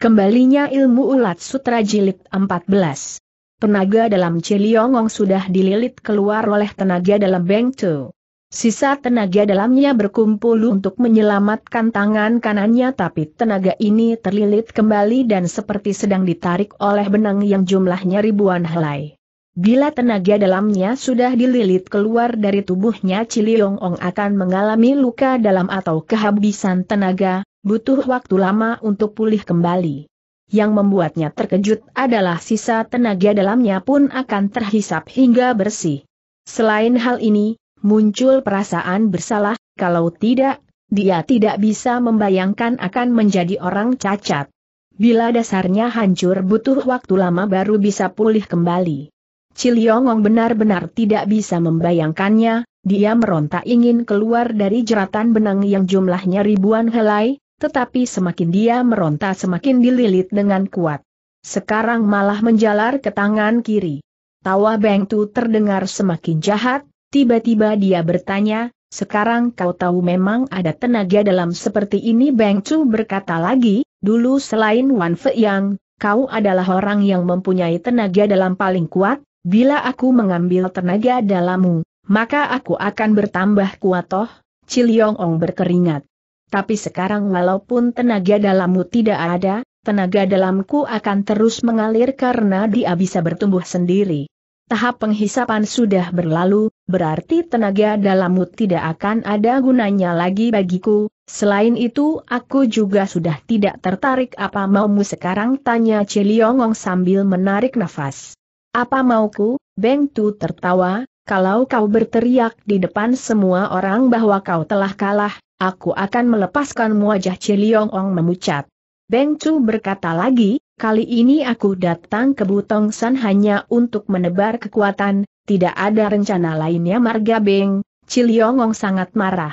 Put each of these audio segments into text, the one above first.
Kembalinya ilmu ulat sutra jilid 14. Tenaga dalam Ciliongong sudah dililit keluar oleh tenaga dalam Beng Tu. Sisa tenaga dalamnya berkumpul untuk menyelamatkan tangan kanannya tapi tenaga ini terlilit kembali dan seperti sedang ditarik oleh benang yang jumlahnya ribuan helai. Bila tenaga dalamnya sudah dililit keluar dari tubuhnya Ciliongong akan mengalami luka dalam atau kehabisan tenaga, butuh waktu lama untuk pulih kembali. Yang membuatnya terkejut adalah sisa tenaga dalamnya pun akan terhisap hingga bersih. Selain hal ini, muncul perasaan bersalah, kalau tidak, dia tidak bisa membayangkan akan menjadi orang cacat. Bila dasarnya hancur butuh waktu lama baru bisa pulih kembali. Ciliongong benar-benar tidak bisa membayangkannya, dia meronta ingin keluar dari jeratan benang yang jumlahnya ribuan helai, tetapi semakin dia meronta semakin dililit dengan kuat. Sekarang malah menjalar ke tangan kiri. Tawa Beng Tu terdengar semakin jahat, tiba-tiba dia bertanya, sekarang kau tahu memang ada tenaga dalam seperti ini Beng Tu berkata lagi, dulu selain Wan Fei Yang, kau adalah orang yang mempunyai tenaga dalam paling kuat, bila aku mengambil tenaga dalammu, maka aku akan bertambah kuat toh, Ciliong Ong berkeringat. Tapi sekarang walaupun tenaga dalammu tidak ada, tenaga dalamku akan terus mengalir karena dia bisa bertumbuh sendiri. Tahap penghisapan sudah berlalu, berarti tenaga dalammu tidak akan ada gunanya lagi bagiku. Selain itu, aku juga sudah tidak tertarik apa maumu sekarang tanya Ciliongong sambil menarik nafas. Apa mauku? Beng Tu tertawa, kalau kau berteriak di depan semua orang bahwa kau telah kalah, aku akan melepaskan wajah Ciliong Ong memucat. Beng Chu berkata lagi, kali ini aku datang ke Butong San hanya untuk menebar kekuatan, tidak ada rencana lainnya Marga Beng, Ciliong Ong sangat marah.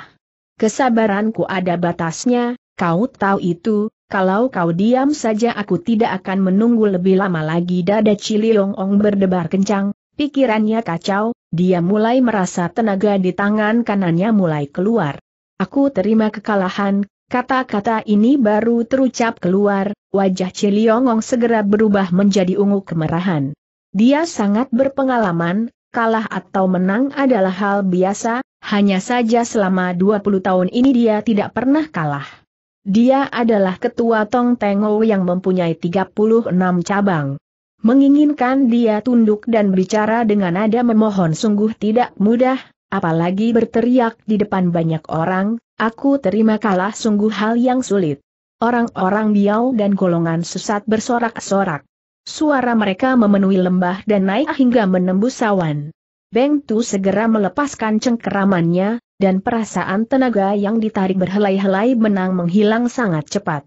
Kesabaranku ada batasnya, kau tahu itu, kalau kau diam saja aku tidak akan menunggu lebih lama lagi dada Ciliong Ong berdebar kencang, pikirannya kacau, dia mulai merasa tenaga di tangan kanannya mulai keluar. Aku terima kekalahan, kata-kata ini baru terucap keluar, wajah Ciliongong segera berubah menjadi ungu kemerahan. Dia sangat berpengalaman, kalah atau menang adalah hal biasa, hanya saja selama 20 tahun ini dia tidak pernah kalah. Dia adalah ketua Tong Tengo yang mempunyai 36 cabang. Menginginkan dia tunduk dan berbicara dengan nada memohon sungguh tidak mudah, apalagi berteriak di depan banyak orang, aku terima kalah sungguh hal yang sulit. Orang-orang biau dan golongan sesat bersorak-sorak. Suara mereka memenuhi lembah dan naik hingga menembus sawan. Beng Tu segera melepaskan cengkeramannya, dan perasaan tenaga yang ditarik berhelai-helai menang menghilang sangat cepat.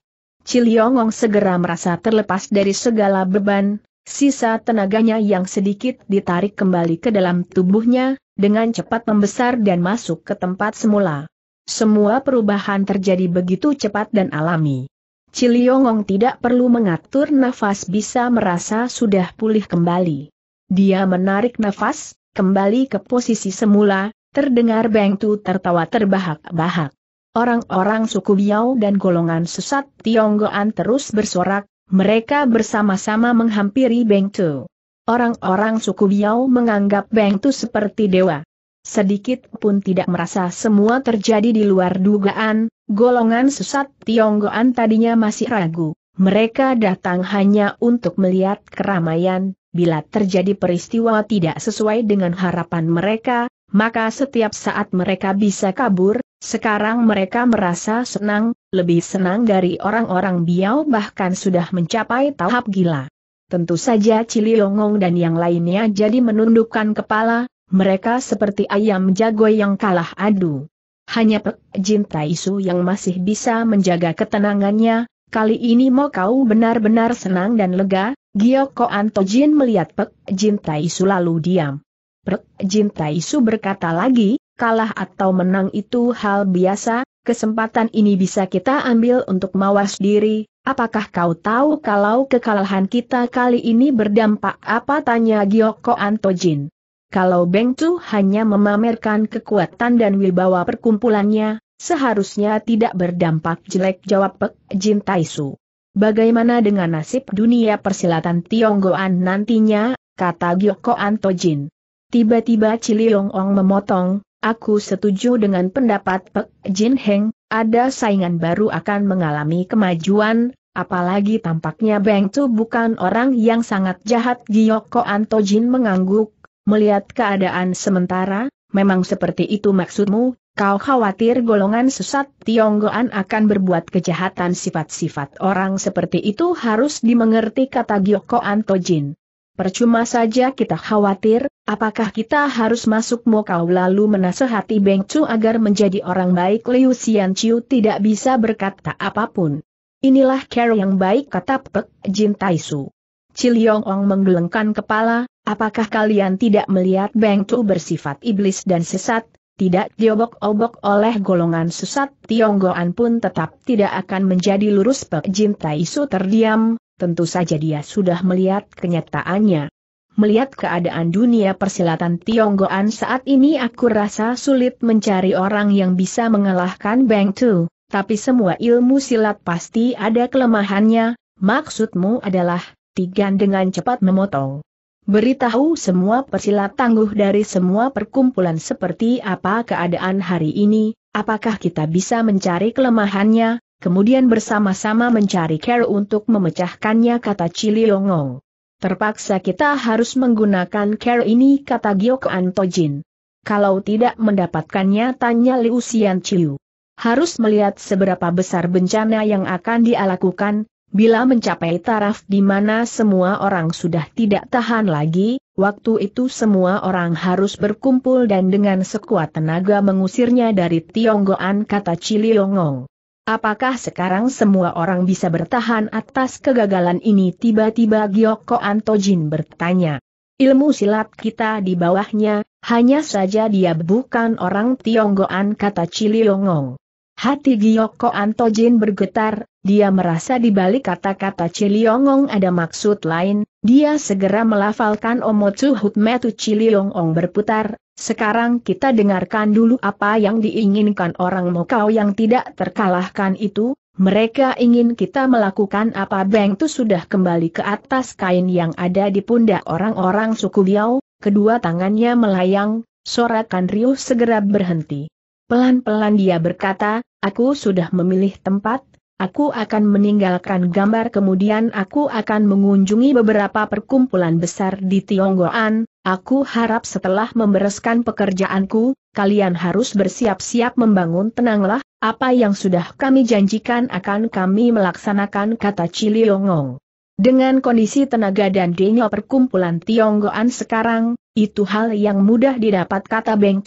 Ciliongong segera merasa terlepas dari segala beban, Sisa tenaganya yang sedikit ditarik kembali ke dalam tubuhnya, dengan cepat membesar dan masuk ke tempat semula. Semua perubahan terjadi begitu cepat dan alami. Ciliongong tidak perlu mengatur nafas bisa merasa sudah pulih kembali. Dia menarik nafas, kembali ke posisi semula, terdengar Bengtu tertawa terbahak-bahak. Orang-orang suku Biao dan golongan sesat Tionggoan terus bersorak, mereka bersama-sama menghampiri Beng Tu. Orang-orang suku Biao menganggap Beng Tu seperti dewa. Sedikit pun tidak merasa semua terjadi di luar dugaan, golongan sesat Tionggoan tadinya masih ragu. Mereka datang hanya untuk melihat keramaian, bila terjadi peristiwa tidak sesuai dengan harapan mereka, maka setiap saat mereka bisa kabur, sekarang mereka merasa senang, lebih senang dari orang-orang Biao bahkan sudah mencapai tahap gila. Tentu saja Cili Yongong dan yang lainnya jadi menundukkan kepala, mereka seperti ayam jago yang kalah adu. Hanya Pek Jin Taisu yang masih bisa menjaga ketenangannya, kali ini mau kau benar-benar senang dan lega, Gioko Antojin melihat Pek Jin Taisu lalu diam. Pek Jin Taisu berkata lagi, kalah atau menang itu hal biasa, Kesempatan ini bisa kita ambil untuk mawas diri, apakah kau tahu kalau kekalahan kita kali ini berdampak apa tanya Gyoko Antojin. Kalau Beng Tu hanya memamerkan kekuatan dan wibawa perkumpulannya, seharusnya tidak berdampak jelek jawab Pek Jin Taisu. Bagaimana dengan nasib dunia persilatan Tionggoan nantinya, kata Gyoko Antojin. Tiba-tiba Ciliong Ong memotong, Aku setuju dengan pendapat Pek Jin Heng, ada saingan baru akan mengalami kemajuan, apalagi tampaknya Beng Tu bukan orang yang sangat jahat Giyoko Anto Jin mengangguk, melihat keadaan sementara, memang seperti itu maksudmu, kau khawatir golongan sesat Tionggoan akan berbuat kejahatan sifat-sifat orang seperti itu harus dimengerti kata Giyoko Anto Jin. Percuma saja kita khawatir, apakah kita harus masuk mokau lalu menasehati Beng Chu agar menjadi orang baik Liu Xian Chiu tidak bisa berkata apapun. Inilah care yang baik kata Pek Jin Tai Su. Ciliong Ong menggelengkan kepala, apakah kalian tidak melihat Beng Chu bersifat iblis dan sesat, tidak diobok-obok oleh golongan sesat Tionggoan pun tetap tidak akan menjadi lurus Pek Jin Su terdiam, tentu saja dia sudah melihat kenyataannya. Melihat keadaan dunia persilatan Tionggoan saat ini aku rasa sulit mencari orang yang bisa mengalahkan Bang Tu, tapi semua ilmu silat pasti ada kelemahannya, maksudmu adalah, Tigan dengan cepat memotong. Beritahu semua persilat tangguh dari semua perkumpulan seperti apa keadaan hari ini, apakah kita bisa mencari kelemahannya, Kemudian bersama-sama mencari care untuk memecahkannya kata Cili Longong. Terpaksa kita harus menggunakan care ini kata Giok Antojin. Kalau tidak mendapatkannya tanya Liu Xian Chiu. Harus melihat seberapa besar bencana yang akan dialakukan, bila mencapai taraf di mana semua orang sudah tidak tahan lagi, waktu itu semua orang harus berkumpul dan dengan sekuat tenaga mengusirnya dari Tionggoan kata Cili Longong. Apakah sekarang semua orang bisa bertahan atas kegagalan ini? Tiba-tiba Gyoko Antojin bertanya. Ilmu silat kita di bawahnya, hanya saja dia bukan orang Tionggoan kata Ciliongong. Hati Gyoko Antojin bergetar, dia merasa di balik kata-kata Ciliongong ada maksud lain, dia segera melafalkan Omotsu Hutmetu Ciliongong berputar, sekarang kita dengarkan dulu apa yang diinginkan orang Mokau yang tidak terkalahkan itu, mereka ingin kita melakukan apa Beng Tu sudah kembali ke atas kain yang ada di pundak orang-orang suku Biau, kedua tangannya melayang, sorakan riuh segera berhenti. Pelan-pelan dia berkata, aku sudah memilih tempat, aku akan meninggalkan gambar kemudian aku akan mengunjungi beberapa perkumpulan besar di Tionggoan, aku harap setelah membereskan pekerjaanku, kalian harus bersiap-siap membangun tenanglah, apa yang sudah kami janjikan akan kami melaksanakan kata Ciliongong. Dengan kondisi tenaga dan denyo perkumpulan Tionggoan sekarang, itu hal yang mudah didapat kata Beng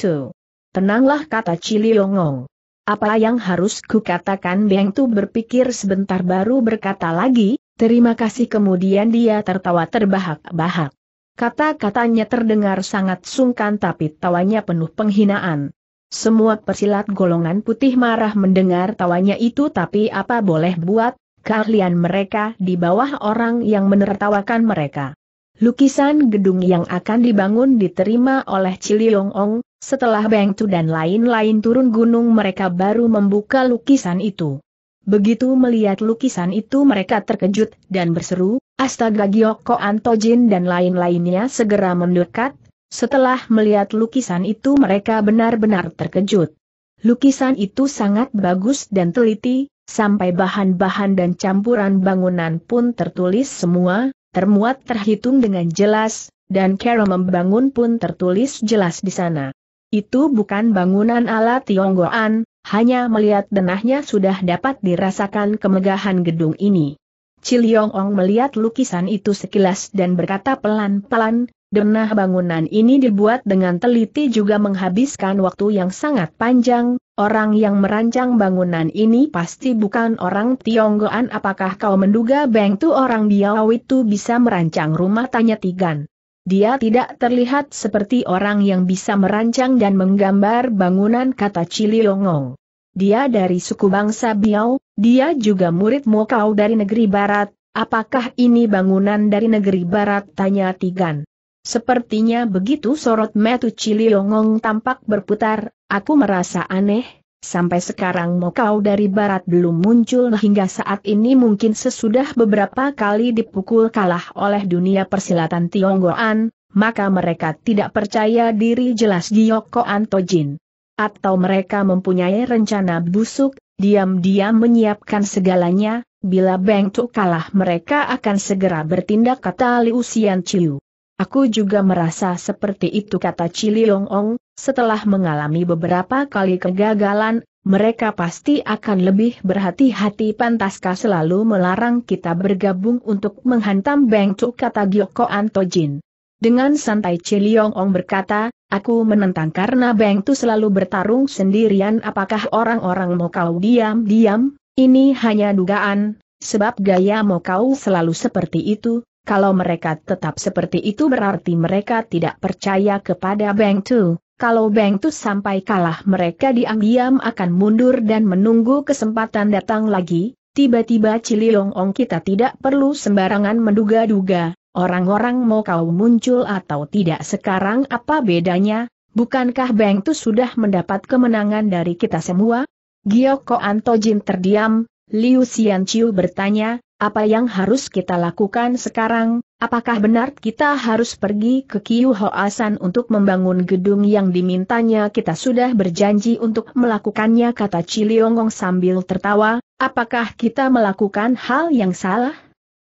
Tenanglah kata Ciliongong. Apa yang harus kukatakan Beng Tu berpikir sebentar baru berkata lagi, terima kasih kemudian dia tertawa terbahak-bahak. Kata-katanya terdengar sangat sungkan tapi tawanya penuh penghinaan. Semua persilat golongan putih marah mendengar tawanya itu tapi apa boleh buat, keahlian mereka di bawah orang yang menertawakan mereka. Lukisan gedung yang akan dibangun diterima oleh Ciliong Ong, setelah Beng Tu dan lain-lain turun gunung mereka baru membuka lukisan itu. Begitu melihat lukisan itu mereka terkejut dan berseru, Astaga Gioko Antojin dan lain-lainnya segera mendekat, setelah melihat lukisan itu mereka benar-benar terkejut. Lukisan itu sangat bagus dan teliti, sampai bahan-bahan dan campuran bangunan pun tertulis semua, termuat terhitung dengan jelas, dan cara membangun pun tertulis jelas di sana. Itu bukan bangunan ala Tionggoan, hanya melihat denahnya sudah dapat dirasakan kemegahan gedung ini. Ciliong melihat lukisan itu sekilas dan berkata pelan-pelan, denah bangunan ini dibuat dengan teliti juga menghabiskan waktu yang sangat panjang, orang yang merancang bangunan ini pasti bukan orang Tionggoan apakah kau menduga Beng Tu orang Biao itu bisa merancang rumah tanya Tigan. Dia tidak terlihat seperti orang yang bisa merancang dan menggambar bangunan kata Ciliongong. Dia dari suku bangsa Biao, dia juga murid Mokau dari negeri barat, apakah ini bangunan dari negeri barat tanya Tigan. Sepertinya begitu sorot metu Ciliongong tampak berputar, aku merasa aneh, Sampai sekarang Mokau dari barat belum muncul hingga saat ini mungkin sesudah beberapa kali dipukul kalah oleh dunia persilatan Tionggoan, maka mereka tidak percaya diri jelas Giyoko Antojin. Atau mereka mempunyai rencana busuk, diam-diam menyiapkan segalanya, bila Beng Tuk kalah mereka akan segera bertindak kata Liu Xian Chiu. Aku juga merasa seperti itu kata Ciliong Ong, setelah mengalami beberapa kali kegagalan, mereka pasti akan lebih berhati-hati pantaskah selalu melarang kita bergabung untuk menghantam Beng Cuk kata Gyoko Antojin. Dengan santai Ciliong Ong berkata, aku menentang karena Beng Tu selalu bertarung sendirian apakah orang-orang mau kau diam-diam, ini hanya dugaan, sebab gaya mau kau selalu seperti itu, kalau mereka tetap seperti itu berarti mereka tidak percaya kepada Beng Tu. Kalau Beng Tu sampai kalah mereka diam-diam akan mundur dan menunggu kesempatan datang lagi. Tiba-tiba Ciliong Ong kita tidak perlu sembarangan menduga-duga, orang-orang mau kau muncul atau tidak sekarang apa bedanya, bukankah Beng Tu sudah mendapat kemenangan dari kita semua? Gioko Antojin terdiam, Liu Xianqiu bertanya, apa yang harus kita lakukan sekarang? Apakah benar kita harus pergi ke Kiyu Hoasan untuk membangun gedung yang dimintanya kita sudah berjanji untuk melakukannya kata Ciliongong sambil tertawa, apakah kita melakukan hal yang salah?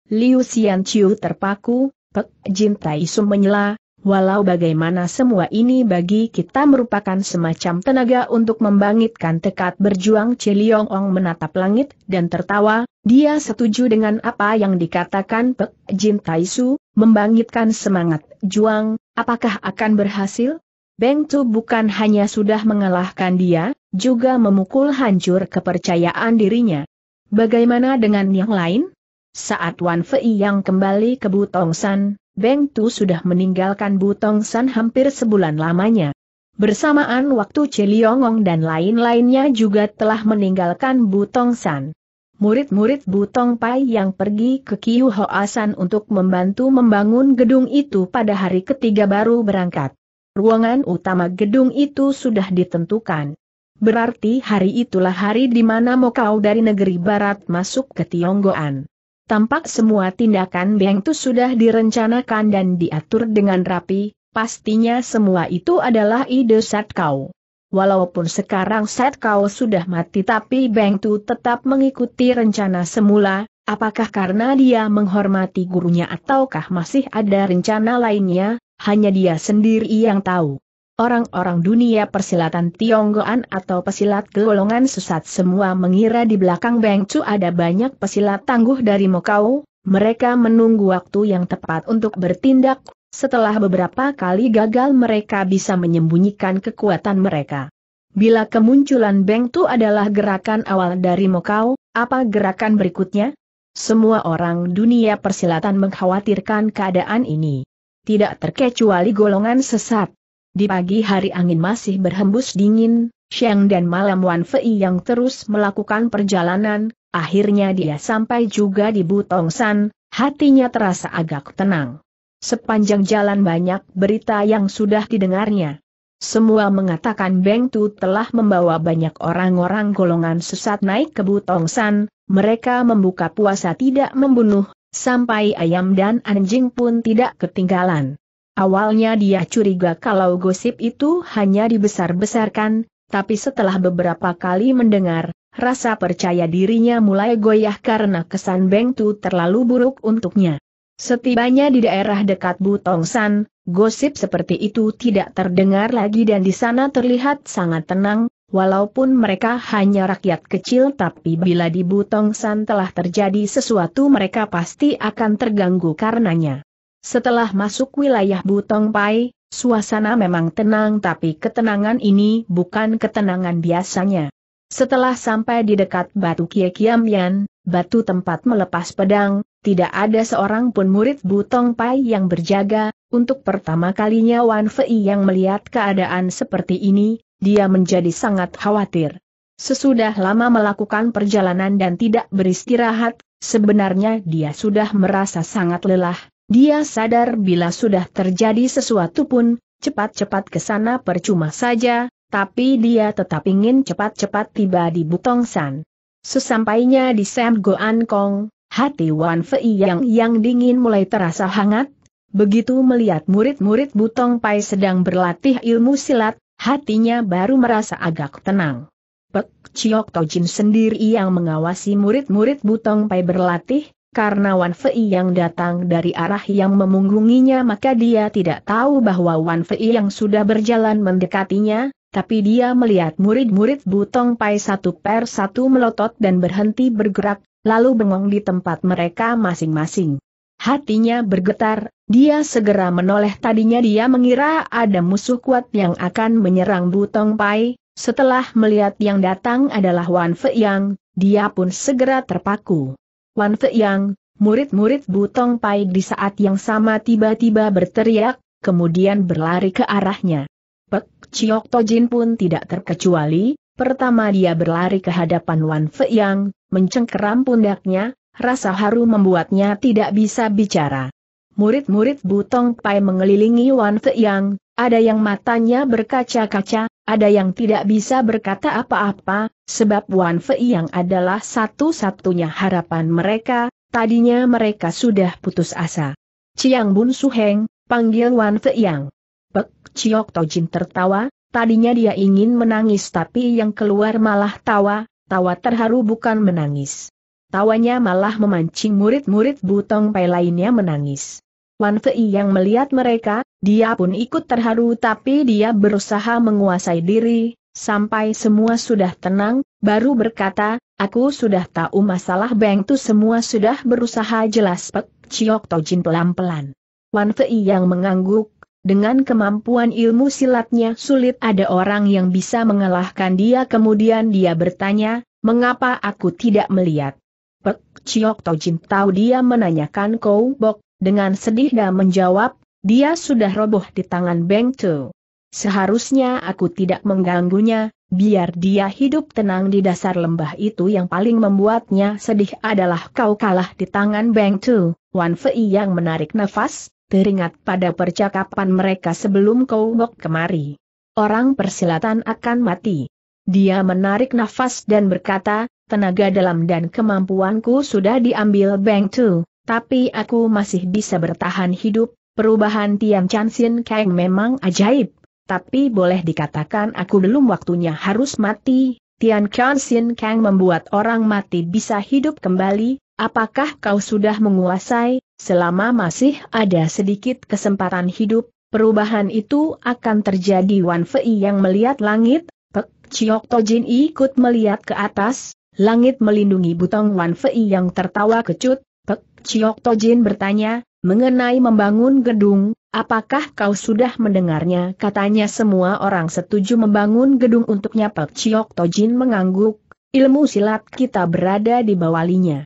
Liu Xian Chiu terpaku, Pek Jin Tai Su menyela, walau bagaimana semua ini bagi kita merupakan semacam tenaga untuk membangkitkan tekad berjuang Ciliongong menatap langit dan tertawa, dia setuju dengan apa yang dikatakan Pek Jin Taisu, membangkitkan semangat juang, apakah akan berhasil? Beng Tu bukan hanya sudah mengalahkan dia, juga memukul hancur kepercayaan dirinya. Bagaimana dengan yang lain? Saat Wan Fei yang kembali ke Butongsan, Beng Tu sudah meninggalkan Butongsan hampir sebulan lamanya. Bersamaan waktu Celiongong dan lain-lainnya juga telah meninggalkan Butongsan. Murid-murid Butong Pai yang pergi ke Kiu Hoasan untuk membantu membangun gedung itu pada hari ketiga baru berangkat. Ruangan utama gedung itu sudah ditentukan. Berarti hari itulah hari di mana Mokau dari negeri barat masuk ke Tionggoan. Tampak semua tindakan Beng Tu sudah direncanakan dan diatur dengan rapi, pastinya semua itu adalah ide Satkau. Walaupun sekarang Set Kau sudah mati tapi Beng Tu tetap mengikuti rencana semula, apakah karena dia menghormati gurunya ataukah masih ada rencana lainnya, hanya dia sendiri yang tahu. Orang-orang dunia persilatan Tionggoan atau pesilat golongan sesat semua mengira di belakang Beng Chu ada banyak pesilat tangguh dari Mokau, mereka menunggu waktu yang tepat untuk bertindak, setelah beberapa kali gagal mereka bisa menyembunyikan kekuatan mereka. Bila kemunculan Beng Tu adalah gerakan awal dari Mokau, apa gerakan berikutnya? Semua orang dunia persilatan mengkhawatirkan keadaan ini. Tidak terkecuali golongan sesat. Di pagi hari angin masih berhembus dingin, Sheng dan malam Wan Fei yang terus melakukan perjalanan, akhirnya dia sampai juga di Butong San, hatinya terasa agak tenang. Sepanjang jalan banyak berita yang sudah didengarnya. Semua mengatakan Beng Tu telah membawa banyak orang-orang golongan sesat naik ke Butongsan, mereka membuka puasa tidak membunuh, sampai ayam dan anjing pun tidak ketinggalan. Awalnya dia curiga kalau gosip itu hanya dibesar-besarkan, tapi setelah beberapa kali mendengar, rasa percaya dirinya mulai goyah karena kesan Beng Tu terlalu buruk untuknya. Setibanya di daerah dekat Butongsan, gosip seperti itu tidak terdengar lagi dan di sana terlihat sangat tenang, walaupun mereka hanya rakyat kecil tapi bila di Butongsan telah terjadi sesuatu mereka pasti akan terganggu karenanya. Setelah masuk wilayah Butongpai, suasana memang tenang tapi ketenangan ini bukan ketenangan biasanya. Setelah sampai di dekat Batu Kie Yan, batu tempat melepas pedang, tidak ada seorang pun murid Butong Pai yang berjaga, untuk pertama kalinya Wan Fei yang melihat keadaan seperti ini, dia menjadi sangat khawatir. Sesudah lama melakukan perjalanan dan tidak beristirahat, sebenarnya dia sudah merasa sangat lelah, dia sadar bila sudah terjadi sesuatu pun, cepat-cepat ke sana percuma saja, tapi dia tetap ingin cepat-cepat tiba di Butong San. Sesampainya di Sam Goan Kong, hati Wan Fei yang yang dingin mulai terasa hangat. Begitu melihat murid-murid Butong Pai sedang berlatih ilmu silat, hatinya baru merasa agak tenang. Pek Chiok Tojin sendiri yang mengawasi murid-murid Butong Pai berlatih, karena Wan Fei yang datang dari arah yang memunggunginya maka dia tidak tahu bahwa Wan Fei yang sudah berjalan mendekatinya, tapi dia melihat murid-murid Butong Pai satu per satu melotot dan berhenti bergerak, lalu bengong di tempat mereka masing-masing. Hatinya bergetar, dia segera menoleh tadinya dia mengira ada musuh kuat yang akan menyerang Butong Pai, setelah melihat yang datang adalah Wan Feiyang, dia pun segera terpaku. Wan Feiyang, murid-murid Butong Pai di saat yang sama tiba-tiba berteriak, kemudian berlari ke arahnya. Pek Chiok Tojin pun tidak terkecuali, pertama dia berlari ke hadapan Wan Fei Yang, mencengkeram pundaknya, rasa haru membuatnya tidak bisa bicara. Murid-murid Butong Pai mengelilingi Wan Fei Yang, ada yang matanya berkaca-kaca, ada yang tidak bisa berkata apa-apa, sebab Wan Fei Yang adalah satu-satunya harapan mereka, tadinya mereka sudah putus asa. Chiang Bun Suheng, panggil Wan Fei Yang. Pek Ciok Tojin tertawa, tadinya dia ingin menangis tapi yang keluar malah tawa, tawa terharu bukan menangis. Tawanya malah memancing murid-murid Butong Pai lainnya menangis. Wan Fei yang melihat mereka, dia pun ikut terharu tapi dia berusaha menguasai diri, sampai semua sudah tenang, baru berkata, aku sudah tahu masalah Beng tu semua sudah berusaha jelas Pek Ciok Tojin pelan-pelan. Wan Fei yang mengangguk, dengan kemampuan ilmu silatnya sulit ada orang yang bisa mengalahkan dia kemudian dia bertanya, mengapa aku tidak melihat? Pek Chiok Tojin tahu dia menanyakan Kou Bok, dengan sedih dan menjawab, dia sudah roboh di tangan Beng Tu. Seharusnya aku tidak mengganggunya, biar dia hidup tenang di dasar lembah itu yang paling membuatnya sedih adalah kau kalah di tangan Beng Tu, Wan Fei yang menarik nafas, teringat pada percakapan mereka sebelum kau bok kemari. Orang persilatan akan mati. Dia menarik nafas dan berkata, tenaga dalam dan kemampuanku sudah diambil Beng Tu, tapi aku masih bisa bertahan hidup, perubahan Tian Chan Sin Kang memang ajaib, tapi boleh dikatakan aku belum waktunya harus mati, Tian Chan Sin Kang membuat orang mati bisa hidup kembali, apakah kau sudah menguasai Selama masih ada sedikit kesempatan hidup, perubahan itu akan terjadi Wan Fei yang melihat langit, Pek Chiok Tojin ikut melihat ke atas, langit melindungi butong Wan Fei yang tertawa kecut, Pek Chiok Tojin bertanya, mengenai membangun gedung, apakah kau sudah mendengarnya katanya semua orang setuju membangun gedung untuknya Pek Chiok Tojin mengangguk, ilmu silat kita berada di bawah linya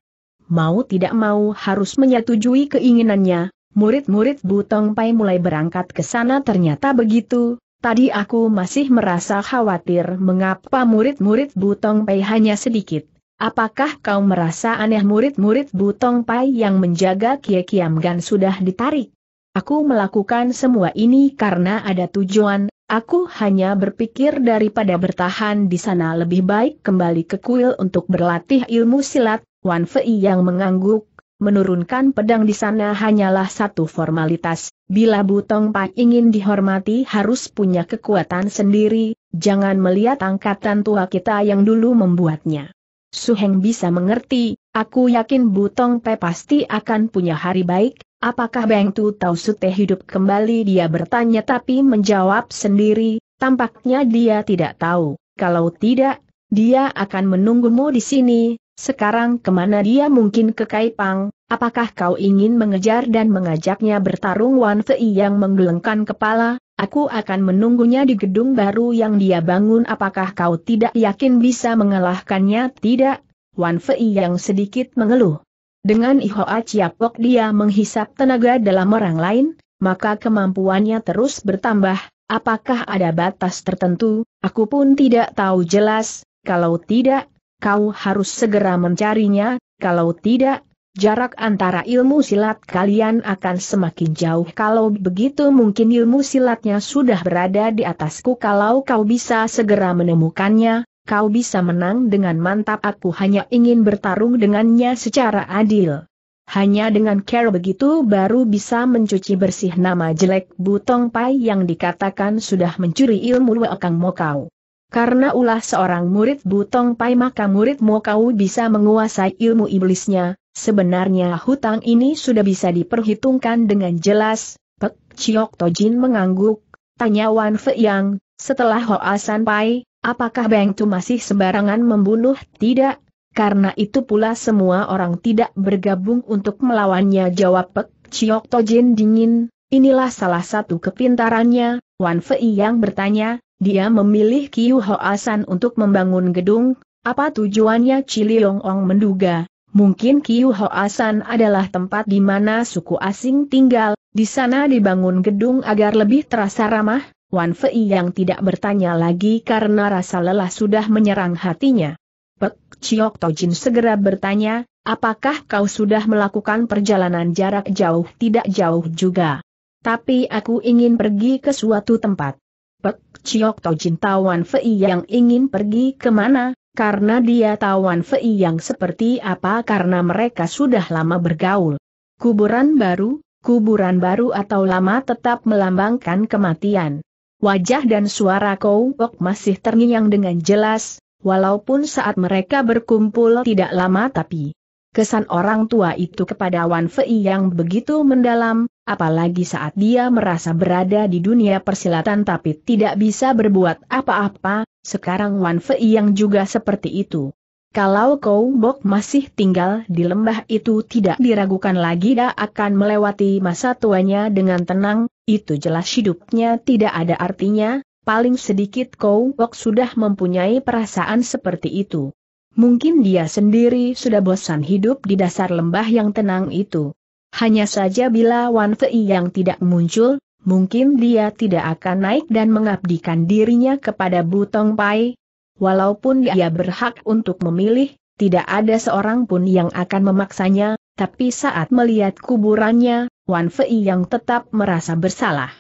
mau tidak mau harus menyetujui keinginannya, murid-murid Butong Pai mulai berangkat ke sana ternyata begitu, tadi aku masih merasa khawatir mengapa murid-murid Butong Pai hanya sedikit. Apakah kau merasa aneh murid-murid Butong Pai yang menjaga Kie Kiam Gan sudah ditarik? Aku melakukan semua ini karena ada tujuan, aku hanya berpikir daripada bertahan di sana lebih baik kembali ke kuil untuk berlatih ilmu silat, Wan Fei yang mengangguk, menurunkan pedang di sana hanyalah satu formalitas, bila Butong Pak ingin dihormati harus punya kekuatan sendiri, jangan melihat angkatan tua kita yang dulu membuatnya. Suheng bisa mengerti, aku yakin Butong Pe pasti akan punya hari baik, apakah Beng Tu Tau Sute hidup kembali dia bertanya tapi menjawab sendiri, tampaknya dia tidak tahu, kalau tidak, dia akan menunggumu di sini, sekarang kemana dia mungkin ke Kaipang, apakah kau ingin mengejar dan mengajaknya bertarung Wan Fei yang menggelengkan kepala, aku akan menunggunya di gedung baru yang dia bangun apakah kau tidak yakin bisa mengalahkannya tidak? Wan Fei yang sedikit mengeluh. Dengan Ihoa Chiapok dia menghisap tenaga dalam orang lain, maka kemampuannya terus bertambah, apakah ada batas tertentu, aku pun tidak tahu jelas, kalau tidak, kau harus segera mencarinya, kalau tidak, jarak antara ilmu silat kalian akan semakin jauh. Kalau begitu mungkin ilmu silatnya sudah berada di atasku kalau kau bisa segera menemukannya, kau bisa menang dengan mantap aku hanya ingin bertarung dengannya secara adil. Hanya dengan care begitu baru bisa mencuci bersih nama jelek Butong Pai yang dikatakan sudah mencuri ilmu Wakang Mokau. Karena ulah seorang murid Butong Pai maka muridmu kau bisa menguasai ilmu iblisnya, sebenarnya hutang ini sudah bisa diperhitungkan dengan jelas, Pek Chiok Tojin mengangguk, tanya Wan Fe Yang, setelah Hoa San Pai, apakah Beng Tu masih sembarangan membunuh? Tidak, karena itu pula semua orang tidak bergabung untuk melawannya jawab Pek Chiok Tojin dingin, inilah salah satu kepintarannya, Wan Fei yang bertanya, dia memilih Kiu Hoasan untuk membangun gedung, apa tujuannya Ciliong Ong menduga, mungkin Kiu Hoasan adalah tempat di mana suku asing tinggal, di sana dibangun gedung agar lebih terasa ramah, Wan Fei yang tidak bertanya lagi karena rasa lelah sudah menyerang hatinya. Pek Chiok Tojin segera bertanya, apakah kau sudah melakukan perjalanan jarak jauh tidak jauh juga? Tapi aku ingin pergi ke suatu tempat. Pek Chiok Tojin Tawan Fei yang ingin pergi kemana, karena dia Tawan Fei yang seperti apa karena mereka sudah lama bergaul. Kuburan baru, kuburan baru atau lama tetap melambangkan kematian. Wajah dan suara Kouok masih terngiang dengan jelas, walaupun saat mereka berkumpul tidak lama tapi kesan orang tua itu kepada Wan Fei yang begitu mendalam, apalagi saat dia merasa berada di dunia persilatan tapi tidak bisa berbuat apa-apa, sekarang Wan Fei yang juga seperti itu. Kalau Kou Bok masih tinggal di lembah itu tidak diragukan lagi dia akan melewati masa tuanya dengan tenang, itu jelas hidupnya tidak ada artinya, paling sedikit Kou Bok sudah mempunyai perasaan seperti itu. Mungkin dia sendiri sudah bosan hidup di dasar lembah yang tenang itu. Hanya saja bila Wan Fei yang tidak muncul, mungkin dia tidak akan naik dan mengabdikan dirinya kepada Butong Pai. Walaupun dia berhak untuk memilih, tidak ada seorang pun yang akan memaksanya, tapi saat melihat kuburannya, Wan Fei yang tetap merasa bersalah.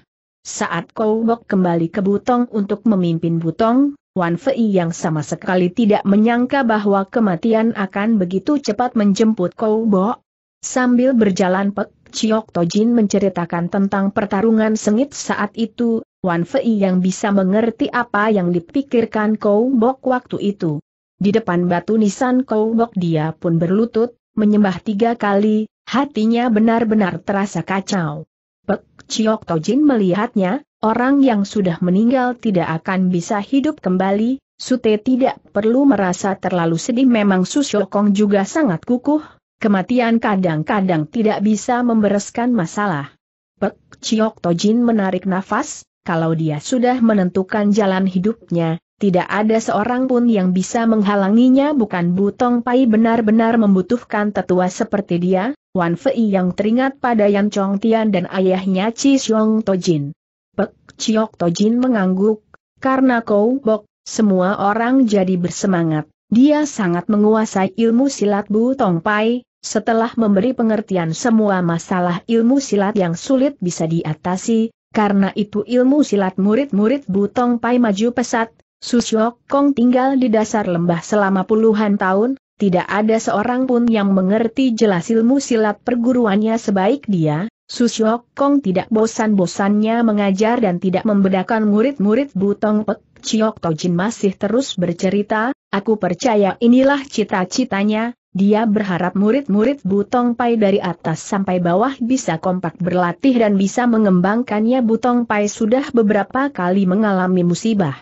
Saat Koubok kembali ke Butong untuk memimpin Butong, Wan Fei yang sama sekali tidak menyangka bahwa kematian akan begitu cepat menjemput Bok, Sambil berjalan Pek Chiok Tojin menceritakan tentang pertarungan sengit saat itu, Wan Fei yang bisa mengerti apa yang dipikirkan Kou Bok waktu itu. Di depan batu nisan Kou Bok dia pun berlutut, menyembah tiga kali, hatinya benar-benar terasa kacau. Pek Chiok Tojin melihatnya, orang yang sudah meninggal tidak akan bisa hidup kembali, Sute tidak perlu merasa terlalu sedih memang Susyokong juga sangat kukuh, Kematian kadang-kadang tidak bisa membereskan masalah. Pek Chiok Tojin menarik nafas, kalau dia sudah menentukan jalan hidupnya, tidak ada seorang pun yang bisa menghalanginya bukan Butong Pai benar-benar membutuhkan tetua seperti dia, Wan Fei yang teringat pada Yan Chong Tian dan ayahnya Chi Xiong Tojin. Pek Chiok Tojin mengangguk, karena kau bok, semua orang jadi bersemangat. Dia sangat menguasai ilmu silat Bu Tong Pai, setelah memberi pengertian semua masalah ilmu silat yang sulit bisa diatasi, karena itu ilmu silat murid-murid Butong Pai maju pesat, Susyok Kong tinggal di dasar lembah selama puluhan tahun, tidak ada seorang pun yang mengerti jelas ilmu silat perguruannya sebaik dia, Susyok Kong tidak bosan-bosannya mengajar dan tidak membedakan murid-murid Butong Pek Chiok Tojin masih terus bercerita, aku percaya inilah cita-citanya, dia berharap murid-murid Butong Pai dari atas sampai bawah bisa kompak berlatih dan bisa mengembangkannya Butong Pai sudah beberapa kali mengalami musibah.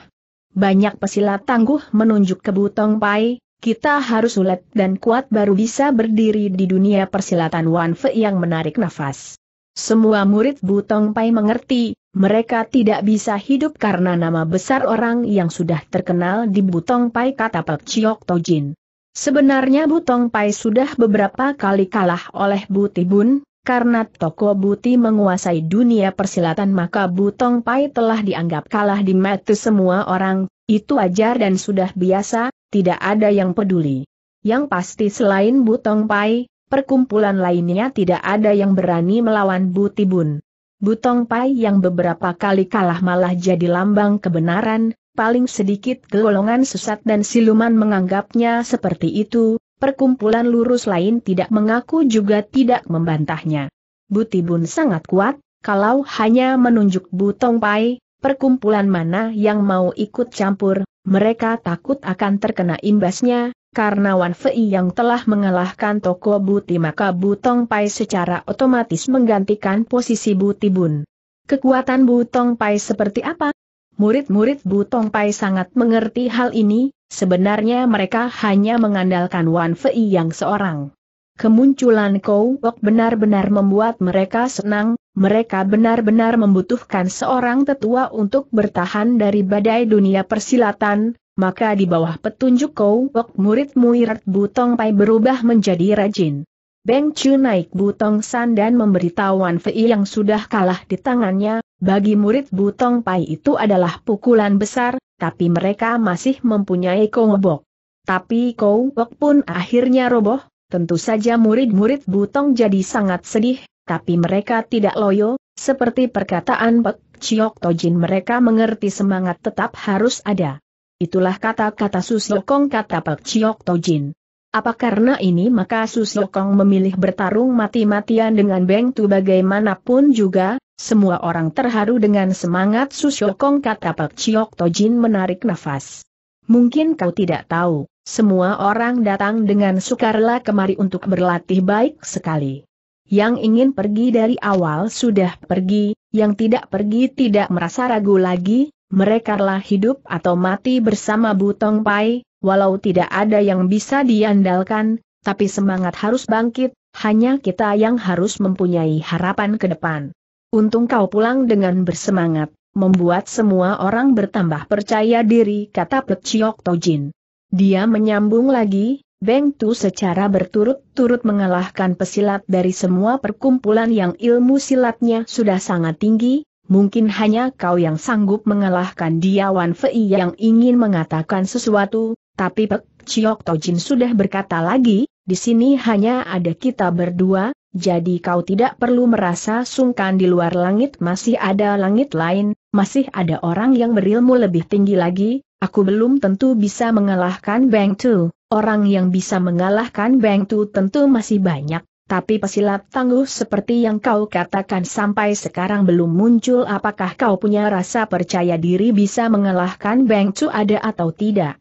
Banyak pesilat tangguh menunjuk ke Butong Pai, kita harus ulet dan kuat baru bisa berdiri di dunia persilatan Wan Fe yang menarik nafas. Semua murid Butong Pai mengerti, mereka tidak bisa hidup karena nama besar orang yang sudah terkenal di Butong Pai kata Pak Chiok Tojin. Sebenarnya Butong Pai sudah beberapa kali kalah oleh Buti Bun, karena toko Buti menguasai dunia persilatan maka Butong Pai telah dianggap kalah di mata semua orang, itu ajar dan sudah biasa, tidak ada yang peduli. Yang pasti selain Butong Pai, perkumpulan lainnya tidak ada yang berani melawan Buti Bun. Butong Pai yang beberapa kali kalah malah jadi lambang kebenaran, paling sedikit golongan sesat dan siluman menganggapnya seperti itu, perkumpulan lurus lain tidak mengaku juga tidak membantahnya. Butibun sangat kuat, kalau hanya menunjuk Butong Pai, perkumpulan mana yang mau ikut campur, mereka takut akan terkena imbasnya, karena Wan Fei yang telah mengalahkan toko Buti maka Butong Pai secara otomatis menggantikan posisi Butibun. Kekuatan Butong Pai seperti apa? Murid-murid Bu Pai sangat mengerti hal ini, sebenarnya mereka hanya mengandalkan Wan Fei yang seorang. Kemunculan Kou Wok benar-benar membuat mereka senang, mereka benar-benar membutuhkan seorang tetua untuk bertahan dari badai dunia persilatan, maka di bawah petunjuk Kou Wok, murid Muirat Butong Pai berubah menjadi rajin. Beng Chu naik Butong San dan memberitahu Wan Fei yang sudah kalah di tangannya, bagi murid Butong Pai itu adalah pukulan besar, tapi mereka masih mempunyai kongobok. Tapi kongobok pun akhirnya roboh, tentu saja murid-murid Butong jadi sangat sedih, tapi mereka tidak loyo, seperti perkataan Pek Chiok Tojin mereka mengerti semangat tetap harus ada. Itulah kata-kata Susiokong kata Pek Chiok Tojin. Apa karena ini maka Susiokong memilih bertarung mati-matian dengan Beng Tu bagaimanapun juga, semua orang terharu dengan semangat Susiokong kata Pak Chiok Tojin menarik nafas. Mungkin kau tidak tahu, semua orang datang dengan sukarela kemari untuk berlatih baik sekali. Yang ingin pergi dari awal sudah pergi, yang tidak pergi tidak merasa ragu lagi, mereka lah hidup atau mati bersama Butong Pai, Walau tidak ada yang bisa diandalkan, tapi semangat harus bangkit, hanya kita yang harus mempunyai harapan ke depan. Untung kau pulang dengan bersemangat, membuat semua orang bertambah percaya diri kata Pek Tojin. Dia menyambung lagi, Beng Tu secara berturut-turut mengalahkan pesilat dari semua perkumpulan yang ilmu silatnya sudah sangat tinggi, mungkin hanya kau yang sanggup mengalahkan dia Wan Fei yang ingin mengatakan sesuatu, tapi Pek Chiok Tojin sudah berkata lagi, di sini hanya ada kita berdua, jadi kau tidak perlu merasa sungkan di luar langit masih ada langit lain, masih ada orang yang berilmu lebih tinggi lagi, aku belum tentu bisa mengalahkan Bang Tu. Orang yang bisa mengalahkan Bang Tu tentu masih banyak, tapi pesilat tangguh seperti yang kau katakan sampai sekarang belum muncul apakah kau punya rasa percaya diri bisa mengalahkan Bang Tu ada atau tidak.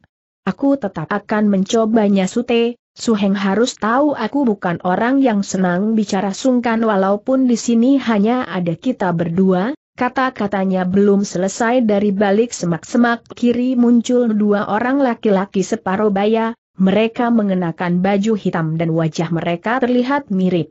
Aku tetap akan mencobanya Sute, Suheng harus tahu aku bukan orang yang senang bicara sungkan walaupun di sini hanya ada kita berdua, Kata-katanya belum selesai dari balik semak-semak kiri muncul dua orang laki-laki separuh baya, mereka mengenakan baju hitam dan wajah mereka terlihat mirip.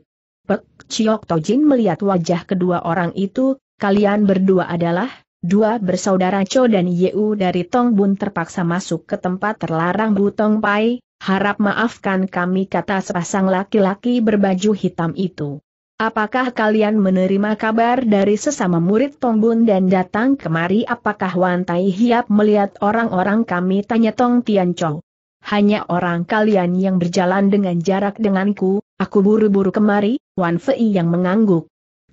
Pek Chiok Tojin melihat wajah kedua orang itu, kalian berdua adalah Dua bersaudara Cho dan Yeu dari Tong Bun terpaksa masuk ke tempat terlarang Bu Tong Pai, harap maafkan kami kata sepasang laki-laki berbaju hitam itu. Apakah kalian menerima kabar dari sesama murid Tongbun dan datang kemari apakah Wan Tai Hiap melihat orang-orang kami tanya Tong Tian Cho? Hanya orang kalian yang berjalan dengan jarak denganku, aku buru-buru kemari, Wan Fei yang mengangguk.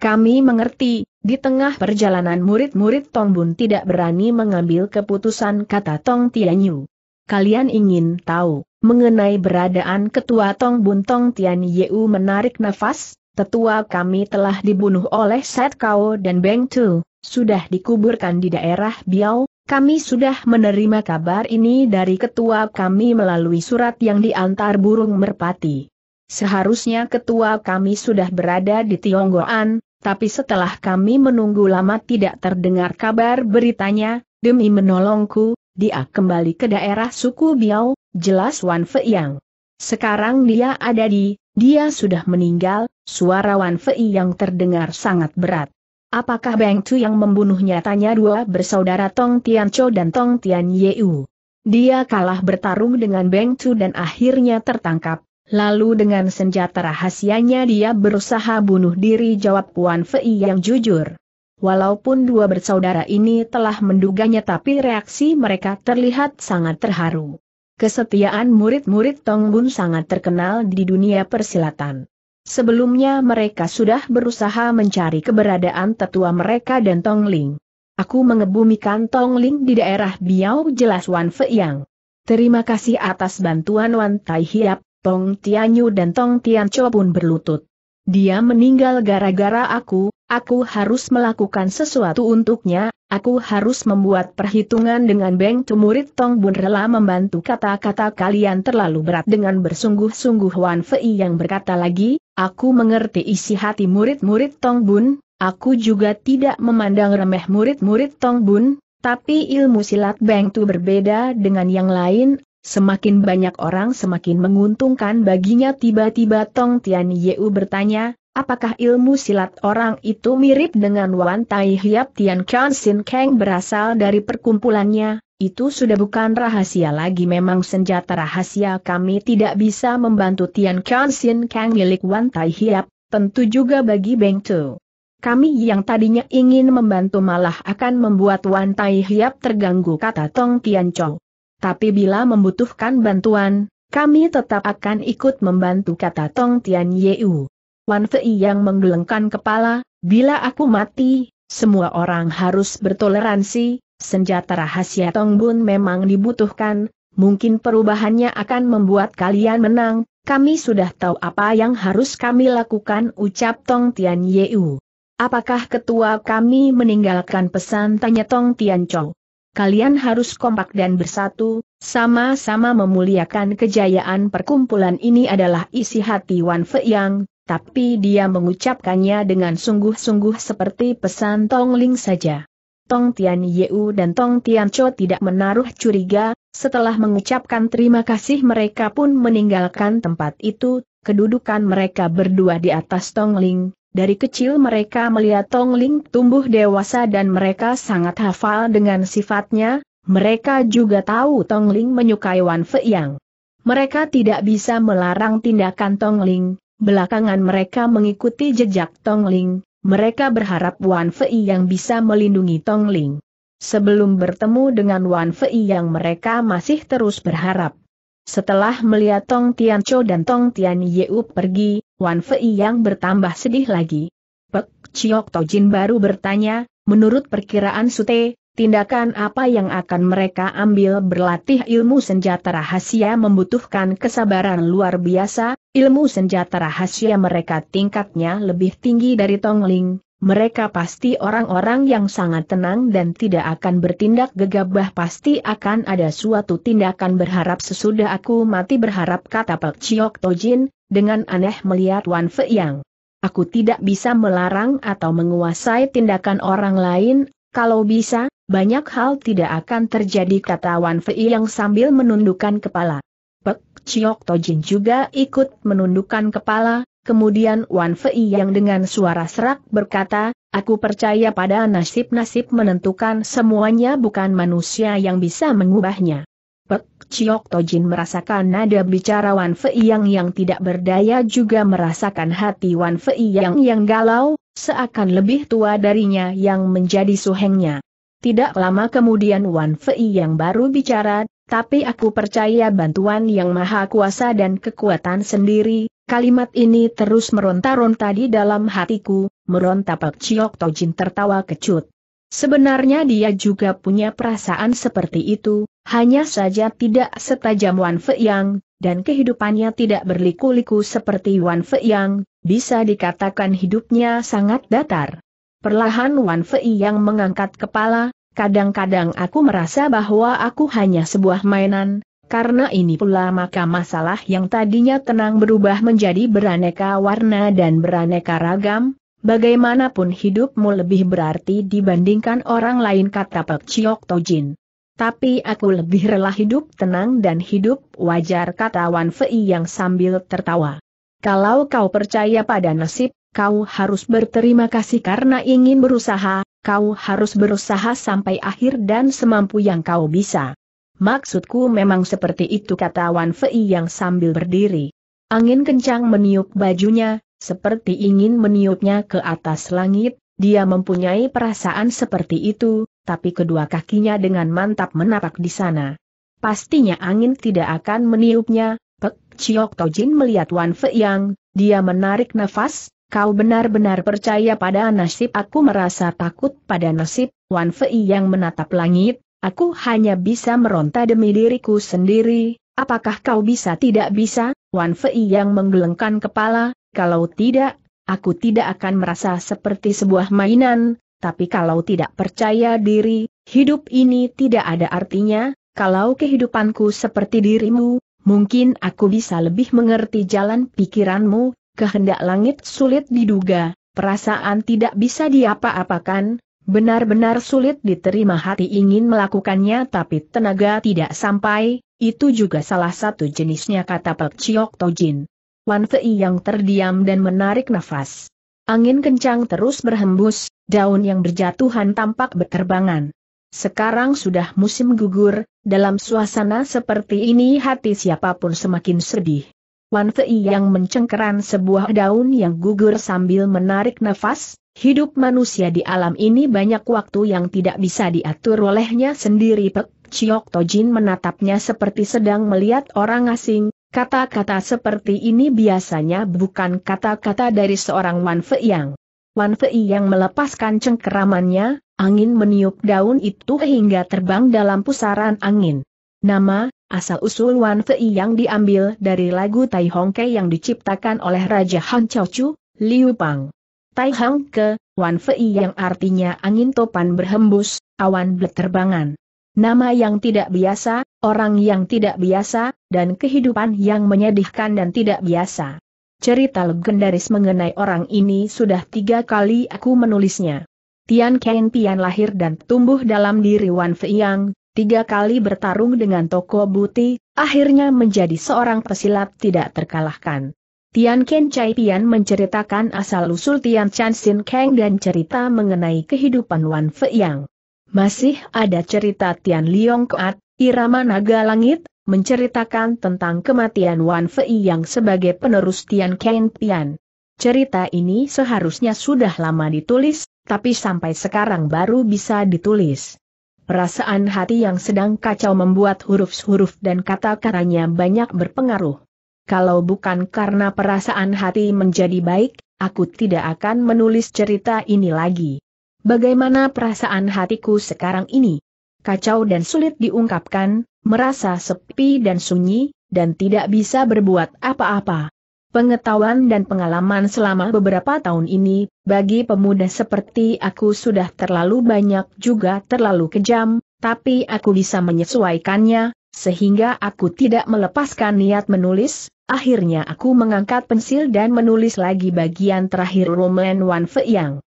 Kami mengerti, di tengah perjalanan murid-murid Tong Bun tidak berani mengambil keputusan kata Tong Tianyu. Kalian ingin tahu, mengenai beradaan ketua Tong Bun Tong Tianyu? menarik nafas, tetua kami telah dibunuh oleh Set Kao dan Beng Tu, sudah dikuburkan di daerah Biao. kami sudah menerima kabar ini dari ketua kami melalui surat yang diantar burung merpati. Seharusnya ketua kami sudah berada di Tionggoan, tapi setelah kami menunggu lama tidak terdengar kabar beritanya, demi menolongku, dia kembali ke daerah suku Biao, jelas Wan Fei yang. Sekarang dia ada di, dia sudah meninggal, suara Wan Fei yang terdengar sangat berat. Apakah Beng Chu yang membunuhnya tanya dua bersaudara Tong Cho dan Tong Tian Yeu. Dia kalah bertarung dengan Beng Chu dan akhirnya tertangkap, Lalu dengan senjata rahasianya dia berusaha bunuh diri jawab Puan Fei yang jujur. Walaupun dua bersaudara ini telah menduganya tapi reaksi mereka terlihat sangat terharu. Kesetiaan murid-murid Tong Bun sangat terkenal di dunia persilatan. Sebelumnya mereka sudah berusaha mencari keberadaan tetua mereka dan Tong Ling. Aku mengebumikan Tong Ling di daerah Biao, jelas Wan Fei Yang. Terima kasih atas bantuan Wan Tai Hiap, Tong Tianyu dan Tong Tianco pun berlutut. Dia meninggal gara-gara aku, aku harus melakukan sesuatu untuknya, aku harus membuat perhitungan dengan Beng Tu murid Tong Bun rela membantu kata-kata kalian terlalu berat dengan bersungguh-sungguh Wan Fei yang berkata lagi, aku mengerti isi hati murid-murid Tong Bun, aku juga tidak memandang remeh murid-murid Tong Bun, tapi ilmu silat Beng Tu berbeda dengan yang lain, Semakin banyak orang semakin menguntungkan baginya tiba-tiba Tong Tian Yeu bertanya, apakah ilmu silat orang itu mirip dengan Wan Tai Hiap Tian Kian Sin Kang berasal dari perkumpulannya, itu sudah bukan rahasia lagi memang senjata rahasia kami tidak bisa membantu Tian Kian Sin Kang milik Wan Tai Hiap, tentu juga bagi Beng Tu. Kami yang tadinya ingin membantu malah akan membuat Wan Tai Hiap terganggu kata Tong Tian Chong tapi bila membutuhkan bantuan, kami tetap akan ikut membantu kata Tong Tian Yeu. Wan Fei yang menggelengkan kepala, bila aku mati, semua orang harus bertoleransi, senjata rahasia Tong Bun memang dibutuhkan, mungkin perubahannya akan membuat kalian menang, kami sudah tahu apa yang harus kami lakukan ucap Tong Tian Yeu. Apakah ketua kami meninggalkan pesan tanya Tong Tian Chou? kalian harus kompak dan bersatu, sama-sama memuliakan kejayaan perkumpulan ini adalah isi hati Wan Fe Yang, tapi dia mengucapkannya dengan sungguh-sungguh seperti pesan Tong Ling saja. Tong Tian Yeu dan Tong Tian Cho tidak menaruh curiga, setelah mengucapkan terima kasih mereka pun meninggalkan tempat itu, kedudukan mereka berdua di atas Tong Ling, dari kecil mereka melihat Tong Ling tumbuh dewasa dan mereka sangat hafal dengan sifatnya, mereka juga tahu Tong Ling menyukai Wan Fei Yang. Mereka tidak bisa melarang tindakan Tong Ling, belakangan mereka mengikuti jejak Tong Ling, mereka berharap Wan Fei yang bisa melindungi Tong Ling. Sebelum bertemu dengan Wan Fei yang mereka masih terus berharap. Setelah melihat Tong Tian Cho dan Tong Tian Yeu pergi, Wan Fei yang bertambah sedih lagi. Pek Chiok Tojin baru bertanya, menurut perkiraan Sute, tindakan apa yang akan mereka ambil berlatih ilmu senjata rahasia membutuhkan kesabaran luar biasa, ilmu senjata rahasia mereka tingkatnya lebih tinggi dari Tong Ling mereka pasti orang-orang yang sangat tenang dan tidak akan bertindak gegabah pasti akan ada suatu tindakan berharap sesudah aku mati berharap kata Pak Chiok Tojin, dengan aneh melihat Wan Fe Yang. Aku tidak bisa melarang atau menguasai tindakan orang lain, kalau bisa, banyak hal tidak akan terjadi kata Wan Fe Yang sambil menundukkan kepala. Pak Chiok Tojin juga ikut menundukkan kepala, Kemudian Wan Fei yang dengan suara serak berkata, aku percaya pada nasib-nasib menentukan semuanya bukan manusia yang bisa mengubahnya. Pek Chiok Tojin merasakan nada bicara Wan Fei yang yang tidak berdaya juga merasakan hati Wan Fei yang yang galau, seakan lebih tua darinya yang menjadi suhengnya. Tidak lama kemudian Wan Fei yang baru bicara, tapi aku percaya bantuan yang maha kuasa dan kekuatan sendiri, Kalimat ini terus meronta-ronta di dalam hatiku, meronta Pak Chiok Tojin tertawa kecut. Sebenarnya dia juga punya perasaan seperti itu, hanya saja tidak setajam Wan Yang, dan kehidupannya tidak berliku-liku seperti Wan Yang. bisa dikatakan hidupnya sangat datar. Perlahan Wan Yang mengangkat kepala, kadang-kadang aku merasa bahwa aku hanya sebuah mainan, karena ini pula maka masalah yang tadinya tenang berubah menjadi beraneka warna dan beraneka ragam, bagaimanapun hidupmu lebih berarti dibandingkan orang lain kata Pek Chiok Tojin. Tapi aku lebih rela hidup tenang dan hidup wajar kata Wan Fei yang sambil tertawa. Kalau kau percaya pada nasib, kau harus berterima kasih karena ingin berusaha, kau harus berusaha sampai akhir dan semampu yang kau bisa. Maksudku memang seperti itu kata Wan Fei yang sambil berdiri. Angin kencang meniup bajunya, seperti ingin meniupnya ke atas langit, dia mempunyai perasaan seperti itu, tapi kedua kakinya dengan mantap menapak di sana. Pastinya angin tidak akan meniupnya, Pek Chiok Tojin melihat Wan Fei yang, dia menarik nafas, kau benar-benar percaya pada nasib aku merasa takut pada nasib, Wan Fei yang menatap langit, Aku hanya bisa meronta demi diriku sendiri, apakah kau bisa tidak bisa, Wan Fei yang menggelengkan kepala, kalau tidak, aku tidak akan merasa seperti sebuah mainan, tapi kalau tidak percaya diri, hidup ini tidak ada artinya, kalau kehidupanku seperti dirimu, mungkin aku bisa lebih mengerti jalan pikiranmu, kehendak langit sulit diduga, perasaan tidak bisa diapa-apakan, Benar-benar sulit diterima hati ingin melakukannya tapi tenaga tidak sampai, itu juga salah satu jenisnya kata Pek Chiok Tojin. Wan Fei yang terdiam dan menarik nafas. Angin kencang terus berhembus, daun yang berjatuhan tampak berterbangan. Sekarang sudah musim gugur, dalam suasana seperti ini hati siapapun semakin sedih. Wan Fei yang mencengkeran sebuah daun yang gugur sambil menarik nafas, Hidup manusia di alam ini banyak waktu yang tidak bisa diatur olehnya sendiri Pek Chiok Tojin menatapnya seperti sedang melihat orang asing, kata-kata seperti ini biasanya bukan kata-kata dari seorang Wan Fei yang. Wan Fei yang melepaskan cengkeramannya, angin meniup daun itu hingga terbang dalam pusaran angin. Nama, asal-usul Wan Fei yang diambil dari lagu Tai Hong Hongke yang diciptakan oleh Raja Han Chu, Liu Pang. Tai Hang Ke, Wan Fei yang artinya angin topan berhembus, awan berterbangan. Nama yang tidak biasa, orang yang tidak biasa, dan kehidupan yang menyedihkan dan tidak biasa. Cerita legendaris mengenai orang ini sudah tiga kali aku menulisnya. Tian Ken Pian lahir dan tumbuh dalam diri Wan Fei Yang, tiga kali bertarung dengan toko buti, akhirnya menjadi seorang pesilat tidak terkalahkan. Tian Ken Chai Pian menceritakan asal-usul Tian Chan Sin Kang dan cerita mengenai kehidupan Wan Fei Yang. Masih ada cerita Tian Liong Kuat, Irama Naga Langit, menceritakan tentang kematian Wan Fei Yang sebagai penerus Tian Ken Pian. Cerita ini seharusnya sudah lama ditulis, tapi sampai sekarang baru bisa ditulis. Perasaan hati yang sedang kacau membuat huruf-huruf dan kata-katanya banyak berpengaruh kalau bukan karena perasaan hati menjadi baik, aku tidak akan menulis cerita ini lagi. Bagaimana perasaan hatiku sekarang ini? Kacau dan sulit diungkapkan, merasa sepi dan sunyi, dan tidak bisa berbuat apa-apa. Pengetahuan dan pengalaman selama beberapa tahun ini, bagi pemuda seperti aku sudah terlalu banyak juga terlalu kejam, tapi aku bisa menyesuaikannya, sehingga aku tidak melepaskan niat menulis, Akhirnya aku mengangkat pensil dan menulis lagi bagian terakhir Roman Wan Fe Yang.